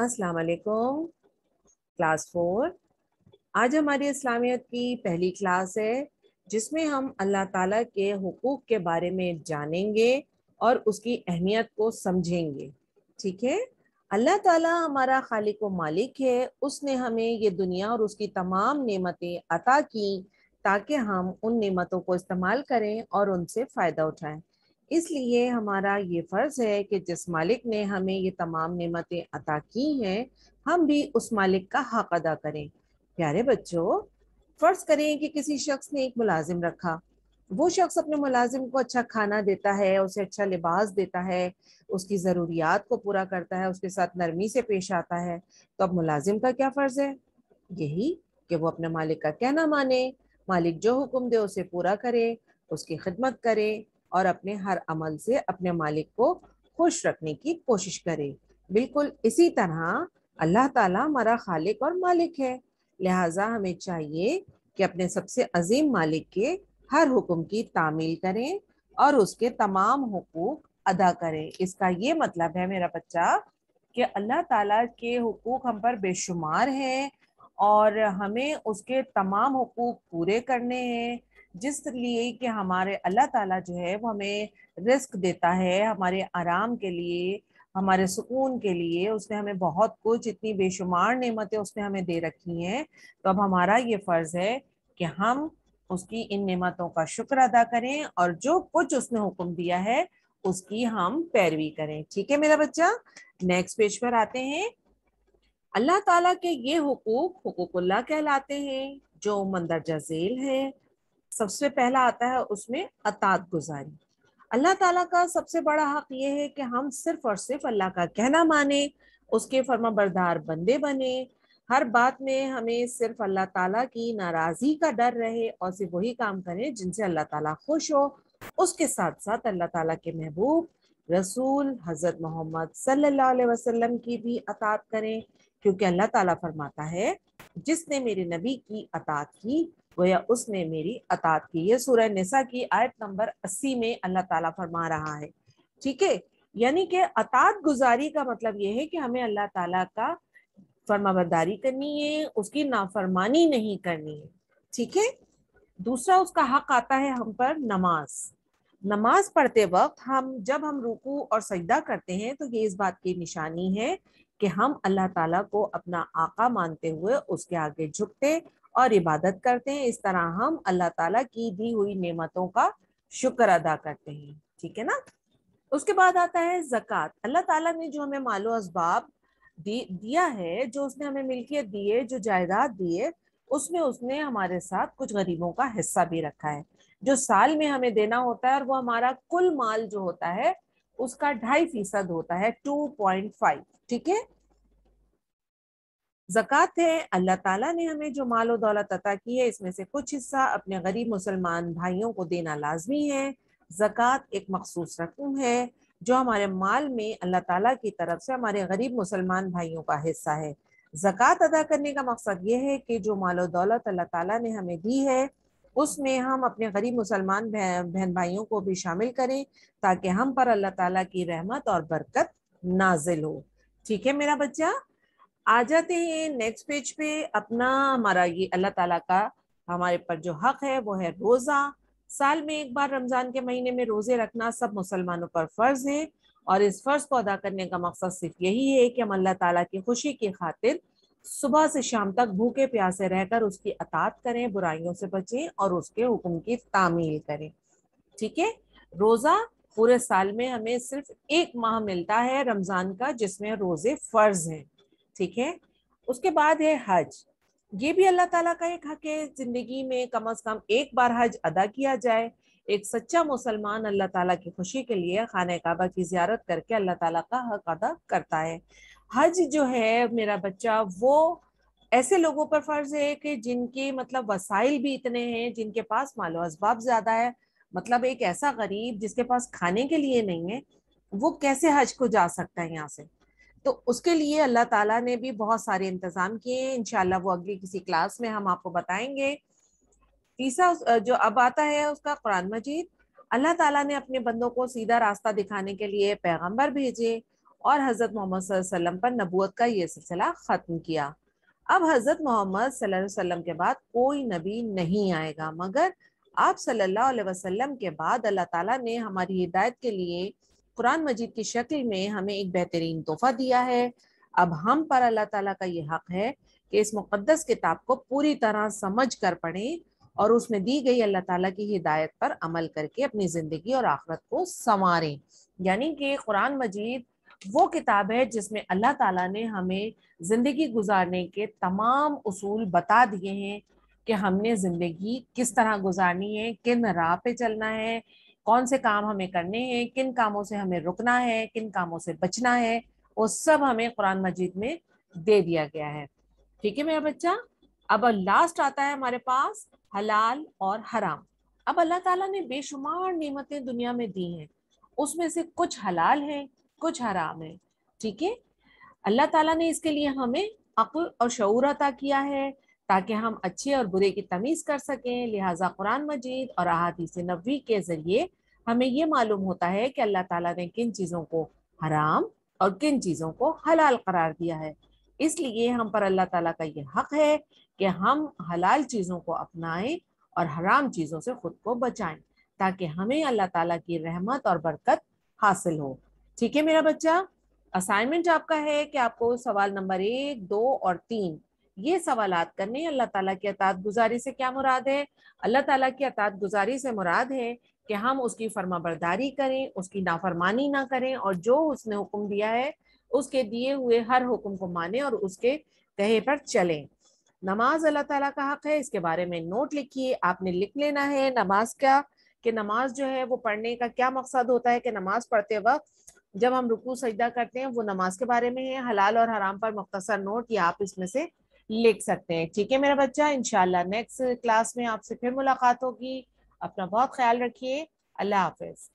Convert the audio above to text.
अस्सलाम वालेकुम class four आज हमारी इस्लामियत की पहली क्लास है जिसमें हम अल्लाह ताला के हकूक़ के बारे में जानेंगे और उसकी अहमियत को समझेंगे ठीक है अल्लाह ताला हमारा खालिक व मालिक है उसने हमें ये दुनिया और उसकी तमाम नेमतें अता की ताकि हम उन नेमतों को इस्तेमाल करें और उनसे फ़ायदा उठाएं इसलिए हमारा ये फ़र्ज़ है कि जिस मालिक ने हमें ये तमाम नेमतें अता की हैं हम भी उस मालिक का हक अदा करें प्यारे बच्चों फ़र्ज़ करें कि किसी शख्स ने एक मुलाजिम रखा वो शख्स अपने मुलाजिम को अच्छा खाना देता है उसे अच्छा लिबास देता है उसकी ज़रूरियात को पूरा करता है उसके साथ नरमी से पेश आता है तो अब मुलाजिम का क्या फ़र्ज़ है यही कि वो अपने मालिक का कहना माने मालिक जो हुक्म दे उसे पूरा करे उसकी खिदमत करे और अपने हर अमल से अपने मालिक को खुश रखने की कोशिश करें बिल्कुल इसी तरह अल्लाह ताला हमारा खालिक और मालिक है लिहाजा हमें चाहिए कि अपने सबसे अजीम मालिक के हर हुक्म की तामील करें और उसके तमाम हकूक अदा करें इसका ये मतलब है मेरा बच्चा कि अल्लाह ताला के हकूक हम पर बेशुमार हैं और हमें उसके तमाम हकूक पूरे करने हैं जिस लिए कि हमारे अल्लाह ताला जो है वो हमें रिस्क देता है हमारे आराम के लिए हमारे सुकून के लिए उसने हमें बहुत कुछ इतनी बेशुमार नेमतें उसने हमें दे रखी हैं तो अब हमारा ये फ़र्ज़ है कि हम उसकी इन नेमतों का शुक्र अदा करें और जो कुछ उसने हुक्म दिया है उसकी हम पैरवी करें ठीक है मेरा बच्चा नेक्स्ट पेज पर आते हैं अल्लाह ताला के ये हुकूक हुकूकुल्ला कहलाते हैं जो मंदरजा जेल है सबसे पहला आता है उसमें अतात गुजारी अल्लाह ताला का सबसे बड़ा हक ये है कि हम सिर्फ और सिर्फ अल्लाह का कहना माने उसके फर्मा बरदार बंदे बने हर बात में हमें सिर्फ अल्लाह ताला की नाराज़गी का डर रहे और सिर्फ वही काम करें जिनसे अल्लाह ताला खुश हो उसके साथ साथ अल्लाह ताला के महबूब रसूल हज़रत मोहम्मद सल्लल्लाहु अलैहि वसल्लम की भी अतात करें क्योंकि अल्लाह ताला फरमाता है जिसने मेरे नबी की अतात की गोया उसने मेरी अतात की यह सूर्य निसा की आयत नंबर 80 में अल्लाह ताला फरमा रहा है ठीक है यानी कि अतात गुजारी का मतलब यह है कि हमें अल्लाह ताला का फरमाबरदारी करनी है उसकी नाफरमानी नहीं करनी है ठीक है दूसरा उसका हक आता है हम पर नमाज नमाज पढ़ते वक्त हम जब हम रुकू और सजदा करते हैं तो ये इस बात की निशानी है कि हम अल्लाह ताला को अपना आका मानते हुए उसके आगे झुकते और इबादत करते हैं इस तरह हम अल्लाह ताला की दी हुई नेमतों का शुक्र अदा करते हैं ठीक है ना उसके बाद आता है जक़ात अल्लाह ताला ने जो हमें मालो इसबाब दिया है जो उसने हमें मिल्कियत दी है जो जायदाद दी है उसमें उसने हमारे साथ कुछ गरीबों का हिस्सा भी रखा है जो साल में हमें देना होता है और वो हमारा कुल माल जो होता है उसका ढाई फीसद होता है टू पॉइंट फाइव ठीक है जक़ात है अल्लाह ताला ने हमें जो मालो दौलत अता की है इसमें से कुछ हिस्सा अपने गरीब मुसलमान भाइयों को देना लाजमी है जक़ात एक मखसूस रकम है जो हमारे माल में अल्लाह ताला की तरफ से हमारे गरीब मुसलमान भाइयों का हिस्सा है ज़क़़त अदा करने का मकसद ये है कि जो मालो दौलत अल्लाह ताला ने हमें दी है उसमें हम अपने गरीब मुसलमान बहन भाइयों को भी शामिल करें ताकि हम पर अल्लाह ताला की रहमत और बरकत नाजिल हो ठीक है मेरा बच्चा आ जाते हैं नेक्स्ट पेज पे अपना हमारा ये अल्लाह ताला का हमारे पर जो हक है वो है रोज़ा साल में एक बार रमज़ान के महीने में रोज़े रखना सब मुसलमानों पर फ़र्ज है और इस फ़र्ज को अदा करने का मकसद सिर्फ यही है कि हम अल्लाह ताला की खुशी की खातिर सुबह से शाम तक भूखे प्यासे रहकर उसकी अतात करें बुराइयों से बचें और उसके हुक्म की तामील करें ठीक है रोज़ा पूरे साल में हमें सिर्फ एक माह मिलता है रमज़ान का जिसमें रोज़े फ़र्ज हैं ठीक है उसके बाद है हज ये भी अल्लाह ताला का एक हक है ज़िंदगी में कम अज़ कम एक बार हज अदा किया जाए एक सच्चा मुसलमान अल्लाह ताला की खुशी के लिए खान काबा की जियारत करके अल्लाह ताला का हक अदा करता है हज जो है मेरा बच्चा वो ऐसे लोगों पर फर्ज है कि जिनके मतलब वसाइल भी इतने हैं जिनके पास मालो इसबाब ज्यादा है मतलब एक ऐसा गरीब जिसके पास खाने के लिए नहीं है वो कैसे हज को जा सकता है यहाँ से तो उसके लिए अल्लाह ताला ने भी बहुत सारे इंतज़ाम किए हैं इनशाला वो अगली किसी क्लास में हम आपको बताएंगे तीसरा जो अब आता है उसका कुरान मजीद अल्लाह ताला ने अपने बंदों को सीधा रास्ता दिखाने के लिए पैगंबर भेजे और हज़रत मोहम्मद वसल्लम पर नबूत का ये सिलसिला ख़त्म किया अब हज़रत मोहम्मद वसल्लम के बाद कोई नबी नहीं आएगा मगर आप सल्लल्लाहु अलैहि वसल्लम के बाद अल्लाह ताला ने हमारी हिदायत के लिए कुरान मजीद की शक्ल में हमें एक बेहतरीन तोहफा दिया है अब हम पर अल्लाह तला का ये हक है कि इस मुक़दस किताब को पूरी तरह समझ कर पढ़ें और उसमें दी गई अल्लाह ताला की हिदायत पर अमल करके अपनी ज़िंदगी और आखरत को संवारें यानी कि कुरान मजीद वो किताब है जिसमें अल्लाह ताला ने हमें ज़िंदगी गुजारने के तमाम उसूल बता दिए हैं कि हमने ज़िंदगी किस तरह गुजारनी है किन राह पे चलना है कौन से काम हमें करने हैं किन कामों से हमें रुकना है किन कामों से बचना है वो सब हमें कुरान मजीद में दे दिया गया है ठीक है मेरा बच्चा अब लास्ट आता है हमारे पास हलाल और हराम अब अल्लाह ताला ने बेशुमार नियमतें दुनिया में दी हैं उसमें से कुछ हलाल हैं कुछ हराम हैं ठीक है अल्लाह ताला ने इसके लिए हमें अक्ल और शूर अता किया है ताकि हम अच्छे और बुरे की तमीज़ कर सकें लिहाजा कुरान मजीद और अहादीस नबी के ज़रिए हमें ये मालूम होता है कि अल्लाह ताला ने किन चीज़ों को हराम और किन चीज़ों को हलाल करार दिया है इसलिए हम पर अल्लाह ताला का ये हक है कि हम हलाल चीज़ों को अपनाएं और हराम चीज़ों से खुद को बचाएं ताकि हमें अल्लाह ताला की रहमत और बरकत हासिल हो ठीक है मेरा बच्चा असाइनमेंट आपका है कि आपको सवाल नंबर एक दो और तीन ये सवाल करने अल्लाह ताला की अतात गुजारी से क्या मुराद है अल्लाह ताला की अतात गुजारी से मुराद है कि हम उसकी फर्माबरदारी करें उसकी नाफरमानी ना करें और जो उसने हुक्म दिया है उसके दिए हुए हर हुक्म को माने और उसके कहे पर चलें नमाज अल्लाह ताला का हक है इसके बारे में नोट लिखिए आपने लिख लेना है नमाज का कि नमाज जो है वो पढ़ने का क्या मकसद होता है कि नमाज पढ़ते वक्त जब हम रुकू सजदा करते हैं वो नमाज के बारे में है हलाल और हराम पर मुख्तसर नोट या आप इसमें से लिख सकते हैं ठीक है मेरा बच्चा इनशाला नेक्स्ट क्लास में आपसे फिर मुलाकात होगी अपना बहुत ख्याल रखिए अल्लाह हाफिज़